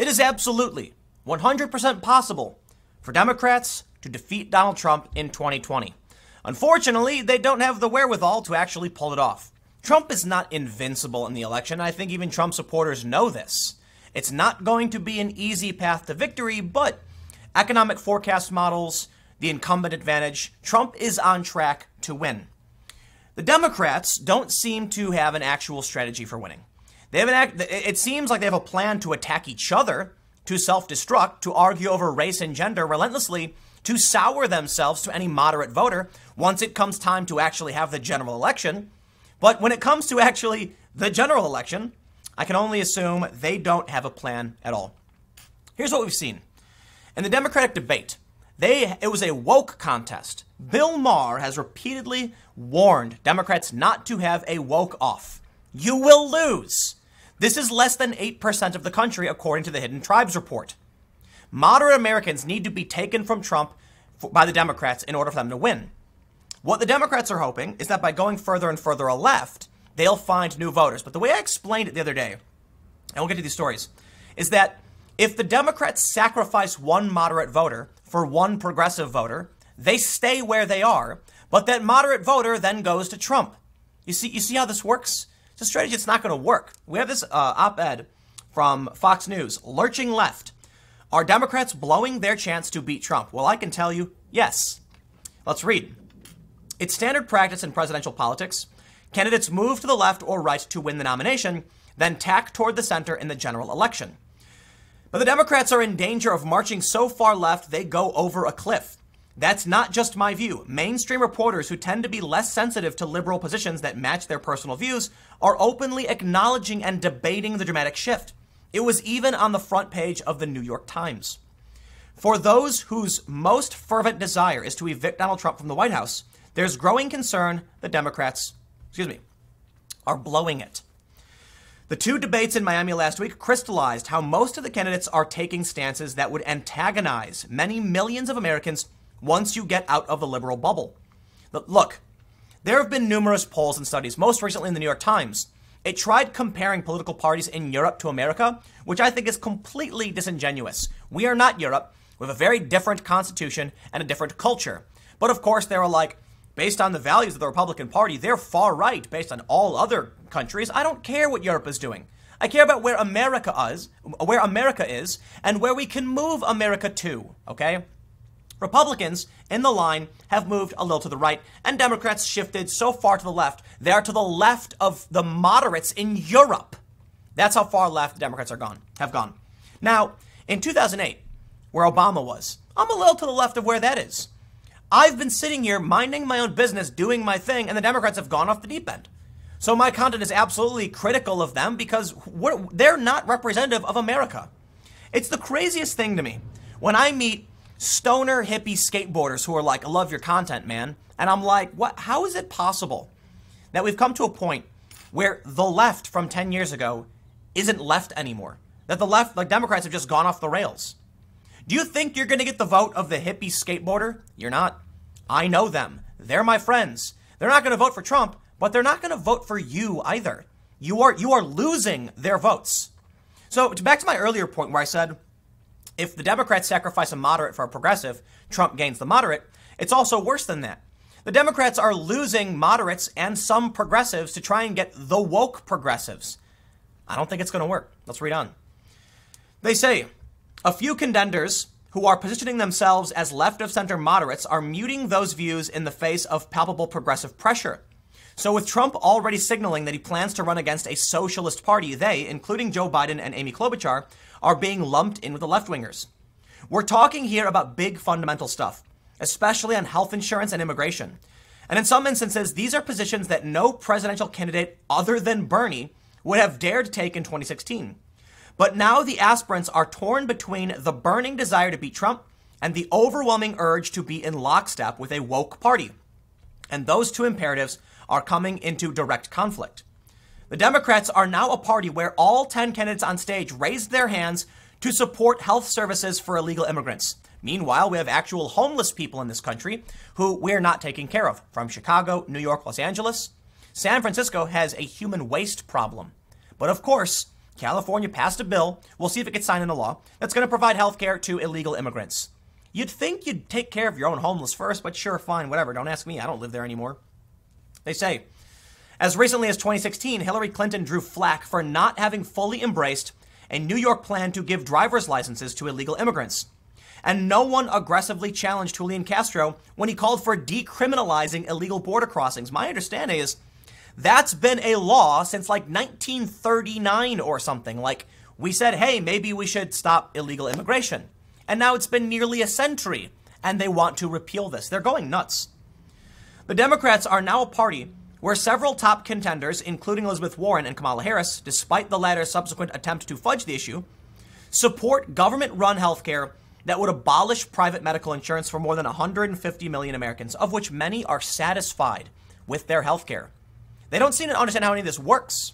It is absolutely 100% possible for Democrats to defeat Donald Trump in 2020. Unfortunately, they don't have the wherewithal to actually pull it off. Trump is not invincible in the election. I think even Trump supporters know this. It's not going to be an easy path to victory, but economic forecast models, the incumbent advantage, Trump is on track to win. The Democrats don't seem to have an actual strategy for winning. They have an act, it seems like they have a plan to attack each other, to self-destruct, to argue over race and gender relentlessly, to sour themselves to any moderate voter once it comes time to actually have the general election. But when it comes to actually the general election, I can only assume they don't have a plan at all. Here's what we've seen. In the Democratic debate, they it was a woke contest. Bill Maher has repeatedly warned Democrats not to have a woke off. You will lose. This is less than 8% of the country, according to the Hidden Tribes report. Moderate Americans need to be taken from Trump for, by the Democrats in order for them to win. What the Democrats are hoping is that by going further and further left, they'll find new voters. But the way I explained it the other day, and we'll get to these stories, is that if the Democrats sacrifice one moderate voter for one progressive voter, they stay where they are, but that moderate voter then goes to Trump. You see, you see how this works? It's a strategy that's not going to work. We have this uh, op-ed from Fox News, lurching left. Are Democrats blowing their chance to beat Trump? Well, I can tell you, yes. Let's read. It's standard practice in presidential politics. Candidates move to the left or right to win the nomination, then tack toward the center in the general election. But the Democrats are in danger of marching so far left they go over a cliff. That's not just my view. Mainstream reporters who tend to be less sensitive to liberal positions that match their personal views are openly acknowledging and debating the dramatic shift. It was even on the front page of the New York Times. For those whose most fervent desire is to evict Donald Trump from the White House, there's growing concern that Democrats, excuse me, are blowing it. The two debates in Miami last week crystallized how most of the candidates are taking stances that would antagonize many millions of Americans once you get out of the liberal bubble. But look, there have been numerous polls and studies, most recently in the New York Times. It tried comparing political parties in Europe to America, which I think is completely disingenuous. We are not Europe. We have a very different constitution and a different culture. But of course, they were like, based on the values of the Republican Party, they're far right based on all other countries. I don't care what Europe is doing. I care about where America is, where America is, and where we can move America to, okay? Republicans in the line have moved a little to the right, and Democrats shifted so far to the left, they are to the left of the moderates in Europe. That's how far left the Democrats are gone, have gone. Now, in 2008, where Obama was, I'm a little to the left of where that is. I've been sitting here minding my own business, doing my thing, and the Democrats have gone off the deep end. So my content is absolutely critical of them because they're not representative of America. It's the craziest thing to me when I meet stoner hippie skateboarders who are like, I love your content, man. And I'm like, what? How is it possible that we've come to a point where the left from 10 years ago isn't left anymore? That the left, like Democrats, have just gone off the rails. Do you think you're going to get the vote of the hippie skateboarder? You're not. I know them. They're my friends. They're not going to vote for Trump, but they're not going to vote for you either. You are you are losing their votes. So back to my earlier point where I said if the Democrats sacrifice a moderate for a progressive, Trump gains the moderate. It's also worse than that. The Democrats are losing moderates and some progressives to try and get the woke progressives. I don't think it's going to work. Let's read on. They say a few contenders who are positioning themselves as left of center moderates are muting those views in the face of palpable progressive pressure. So with Trump already signaling that he plans to run against a socialist party, they, including Joe Biden and Amy Klobuchar, are being lumped in with the left-wingers. We're talking here about big fundamental stuff, especially on health insurance and immigration. And in some instances, these are positions that no presidential candidate other than Bernie would have dared to take in 2016. But now the aspirants are torn between the burning desire to beat Trump and the overwhelming urge to be in lockstep with a woke party. And those two imperatives are coming into direct conflict. The Democrats are now a party where all 10 candidates on stage raised their hands to support health services for illegal immigrants. Meanwhile, we have actual homeless people in this country who we're not taking care of from Chicago, New York, Los Angeles. San Francisco has a human waste problem. But of course, California passed a bill, we'll see if it gets signed into law, that's going to provide health care to illegal immigrants. You'd think you'd take care of your own homeless first, but sure, fine, whatever. Don't ask me. I don't live there anymore. They say, as recently as 2016, Hillary Clinton drew flack for not having fully embraced a New York plan to give driver's licenses to illegal immigrants. And no one aggressively challenged Julian Castro when he called for decriminalizing illegal border crossings. My understanding is that's been a law since like 1939 or something. Like, we said, hey, maybe we should stop illegal immigration. And now it's been nearly a century, and they want to repeal this. They're going nuts. The Democrats are now a party where several top contenders, including Elizabeth Warren and Kamala Harris, despite the latter's subsequent attempt to fudge the issue, support government run healthcare that would abolish private medical insurance for more than 150 million Americans, of which many are satisfied with their healthcare. They don't seem to understand how any of this works.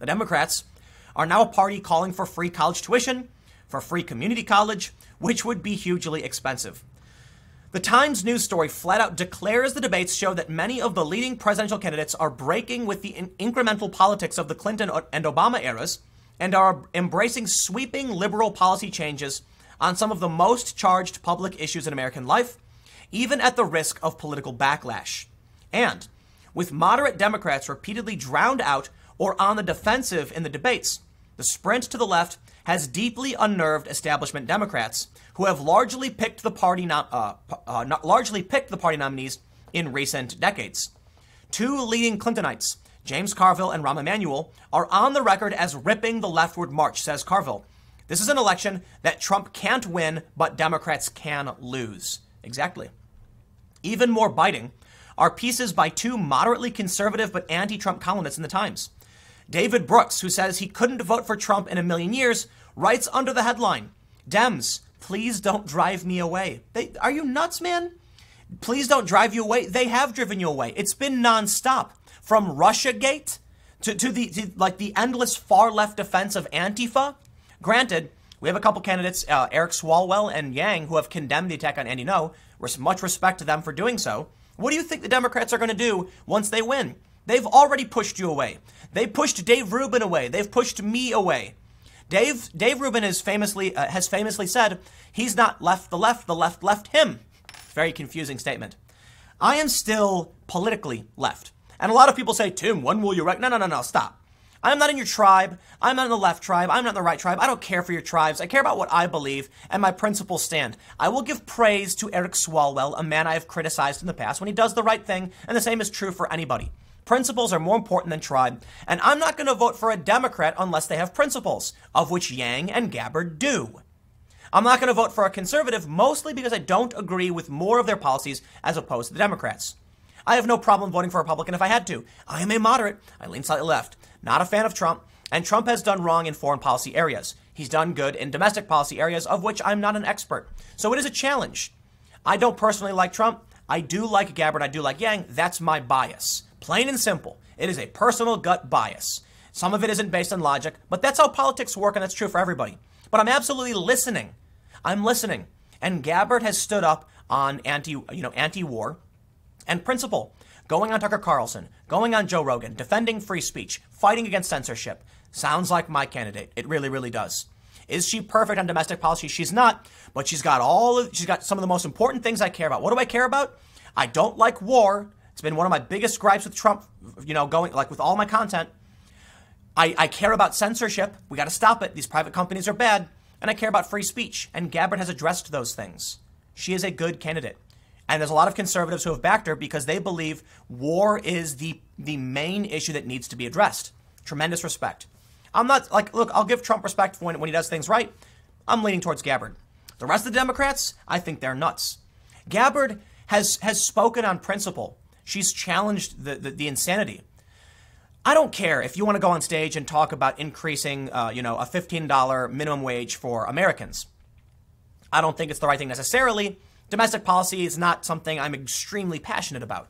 The Democrats are now a party calling for free college tuition, for free community college, which would be hugely expensive. The Times news story flat out declares the debates show that many of the leading presidential candidates are breaking with the in- incremental politics of the Clinton and Obama eras and are embracing sweeping liberal policy changes on some of the most charged public issues in American life, even at the risk of political backlash. And with moderate Democrats repeatedly drowned out or on the defensive in the debates, the sprint to the left has deeply unnerved establishment Democrats who have largely picked the party uh, uh, not largely picked the party nominees in recent decades. Two leading Clintonites, James Carville and Rahm Emanuel, are on the record as ripping the leftward march, says Carville. This is an election that Trump can't win, but Democrats can lose. Exactly. Even more biting are pieces by two moderately conservative but anti Trump columnists in the Times. David Brooks, who says he couldn't vote for Trump in a million years, writes under the headline Dems, please don't drive me away. They, are you nuts, man? Please don't drive you away. They have driven you away. It's been nonstop from Russiagate to, to the to, like the endless far left defense of Antifa. Granted, we have a couple candidates, uh, Eric Swalwell and Yang, who have condemned the attack on Andy No. Much respect to them for doing so. What do you think the Democrats are going to do once they win? They've already pushed you away. They pushed Dave Rubin away. They've pushed me away. Dave Dave Rubin has famously uh, has famously said he's not left the left, the left left him. Very confusing statement. I am still politically left. And a lot of people say, "Tim, when will you right?" No, no, no, no, stop. I'm not in your tribe. I'm not in the left tribe. I'm not in the right tribe. I don't care for your tribes. I care about what I believe and my principles stand. I will give praise to Eric Swalwell, a man I have criticized in the past when he does the right thing, and the same is true for anybody. Principles are more important than tribe, and I'm not going to vote for a Democrat unless they have principles, of which Yang and Gabbard do. I'm not going to vote for a conservative mostly because I don't agree with more of their policies as opposed to the Democrats. I have no problem voting for a Republican if I had to. I am a moderate. I lean slightly left. Not a fan of Trump, and Trump has done wrong in foreign policy areas. He's done good in domestic policy areas, of which I'm not an expert. So it is a challenge. I don't personally like Trump. I do like Gabbard. I do like Yang. That's my bias. Plain and simple. It is a personal gut bias. Some of it isn't based on logic, but that's how politics work, and that's true for everybody. But I'm absolutely listening. I'm listening. And Gabbard has stood up on anti, you know, anti-war and principle, going on Tucker Carlson, going on Joe Rogan, defending free speech, fighting against censorship. Sounds like my candidate. It really, really does. Is she perfect on domestic policy? She's not, but she's got all of, she's got some of the most important things I care about. What do I care about? I don't like war. It's been one of my biggest gripes with Trump, you know, going like with all my content. I, I care about censorship. We got to stop it. These private companies are bad. And I care about free speech. And Gabbard has addressed those things. She is a good candidate. And there's a lot of conservatives who have backed her because they believe war is the, the main issue that needs to be addressed. Tremendous respect. I'm not like, look, I'll give Trump respect when, when he does things right. I'm leaning towards Gabbard. The rest of the Democrats, I think they're nuts. Gabbard has, has spoken on principle. She's challenged the, the, the insanity. I don't care if you want to go on stage and talk about increasing, uh, you know, a $15 minimum wage for Americans. I don't think it's the right thing necessarily. Domestic policy is not something I'm extremely passionate about.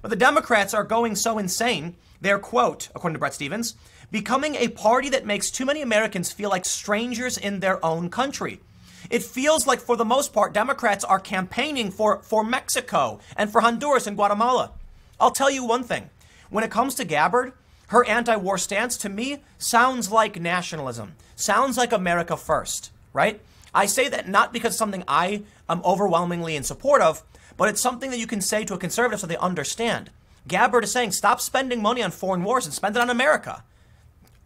But the Democrats are going so insane, they're, quote, according to Brett Stevens, becoming a party that makes too many Americans feel like strangers in their own country. It feels like, for the most part, Democrats are campaigning for, for Mexico and for Honduras and Guatemala. I'll tell you one thing when it comes to Gabbard, her anti war stance to me sounds like nationalism, sounds like America first, right? I say that not because something I am overwhelmingly in support of, but it's something that you can say to a conservative so they understand. Gabbard is saying stop spending money on foreign wars and spend it on America.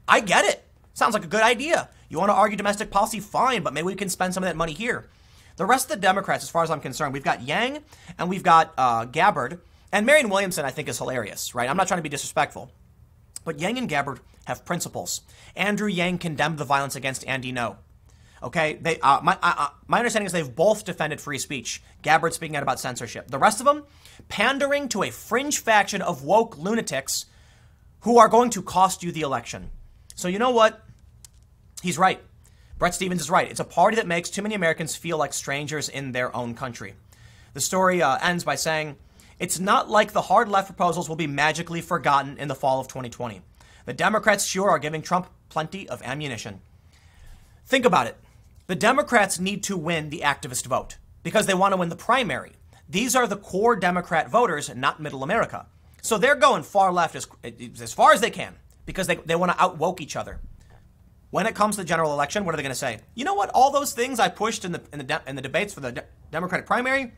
I get it. Sounds like a good idea. You want to argue domestic policy? Fine, but maybe we can spend some of that money here. The rest of the Democrats, as far as I'm concerned, we've got Yang and we've got uh, Gabbard. And Marion Williamson, I think, is hilarious, right? I'm not trying to be disrespectful. But Yang and Gabbard have principles. Andrew Yang condemned the violence against Andy No. Okay, they, uh, my, uh, uh, my understanding is they've both defended free speech. Gabbard speaking out about censorship. The rest of them, pandering to a fringe faction of woke lunatics who are going to cost you the election. So you know what? He's right. Brett Stevens is right. It's a party that makes too many Americans feel like strangers in their own country. The story uh, ends by saying, It's not like the hard left proposals will be magically forgotten in the fall of 2020. The Democrats sure are giving Trump plenty of ammunition. Think about it. The Democrats need to win the activist vote because they want to win the primary. These are the core Democrat voters, not middle America. So they're going far left as, as far as they can because they, they want to outwoke each other when it comes to the general election, what are they going to say? You know what? All those things I pushed in the in the de- in the debates for the de- Democratic primary,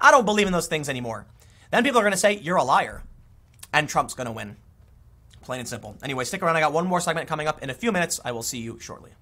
I don't believe in those things anymore. Then people are going to say you're a liar, and Trump's going to win. Plain and simple. Anyway, stick around. I got one more segment coming up in a few minutes. I will see you shortly.